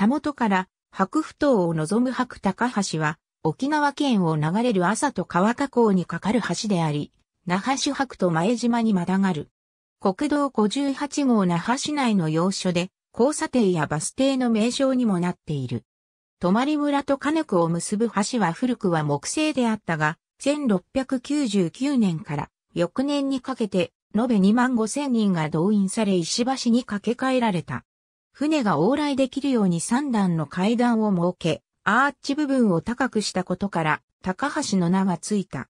たもとから白布島を望む白高橋は、沖縄県を流れる朝と川河口に架かる橋であり、那覇市白と前島にまたがる。国道58号那覇市内の要所で、交差点やバス停の名称にもなっている。泊村と金区を結ぶ橋は古くは木製であったが、1699年から翌年にかけて、延べ2万5千人が動員され石橋に架け替えられた。船が往来できるように3段の階段を設け、アーチ部分を高くしたことから、高橋の名がついた。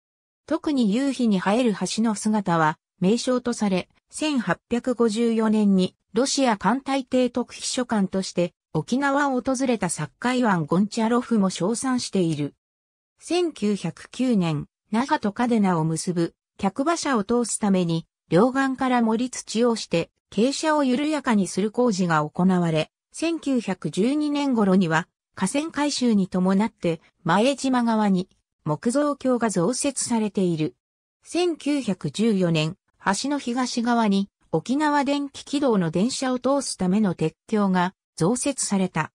特に夕日に映える橋の姿は、名称とされ、1854年にロシア艦隊提督秘書官として沖縄を訪れた作カイワン・ゴンチャロフも称賛している。1909年、那覇とカデナを結ぶ客馬車を通すために両岸から盛り土をして傾斜を緩やかにする工事が行われ、1912年頃には河川改修に伴って前島側に木造橋が増設されている。1914年、橋の東側に沖縄電気軌道の電車を通すための鉄橋が増設された。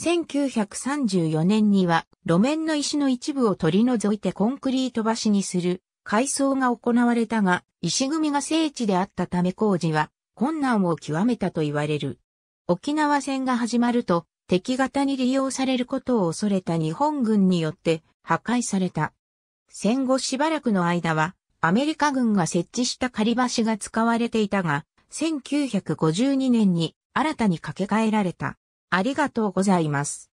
1934年には路面の石の一部を取り除いてコンクリート橋にする改装が行われたが、石組みが聖地であったため工事は困難を極めたと言われる。沖縄戦が始まると敵型に利用されることを恐れた日本軍によって破壊された。戦後しばらくの間はアメリカ軍が設置した仮橋が使われていたが、1952年に新たに掛け替えられた。ありがとうございます。